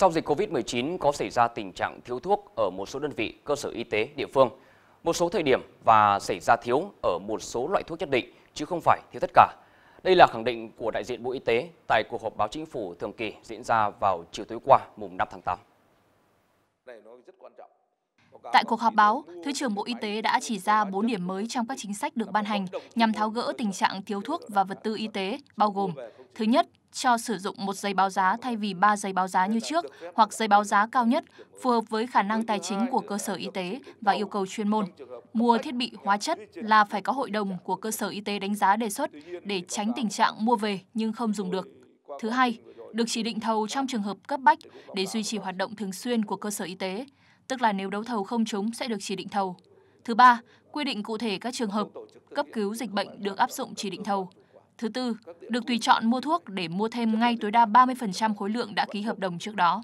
Sau dịch COVID-19 có xảy ra tình trạng thiếu thuốc ở một số đơn vị, cơ sở y tế địa phương, một số thời điểm và xảy ra thiếu ở một số loại thuốc nhất định chứ không phải thiếu tất cả. Đây là khẳng định của đại diện Bộ Y tế tại cuộc họp báo chính phủ thường kỳ diễn ra vào chiều tối qua mùng 5 tháng 8. Này nó rất quan trọng. Tại cuộc họp báo, Thứ trưởng Bộ Y tế đã chỉ ra 4 điểm mới trong các chính sách được ban hành nhằm tháo gỡ tình trạng thiếu thuốc và vật tư y tế, bao gồm Thứ nhất, cho sử dụng một giấy báo giá thay vì 3 giấy báo giá như trước hoặc giấy báo giá cao nhất phù hợp với khả năng tài chính của cơ sở y tế và yêu cầu chuyên môn. Mua thiết bị hóa chất là phải có hội đồng của cơ sở y tế đánh giá đề xuất để tránh tình trạng mua về nhưng không dùng được. Thứ hai, được chỉ định thầu trong trường hợp cấp bách để duy trì hoạt động thường xuyên của cơ sở y tế tức là nếu đấu thầu không trúng sẽ được chỉ định thầu. Thứ ba, quy định cụ thể các trường hợp cấp cứu dịch bệnh được áp dụng chỉ định thầu. Thứ tư, được tùy chọn mua thuốc để mua thêm ngay tối đa 30% khối lượng đã ký hợp đồng trước đó.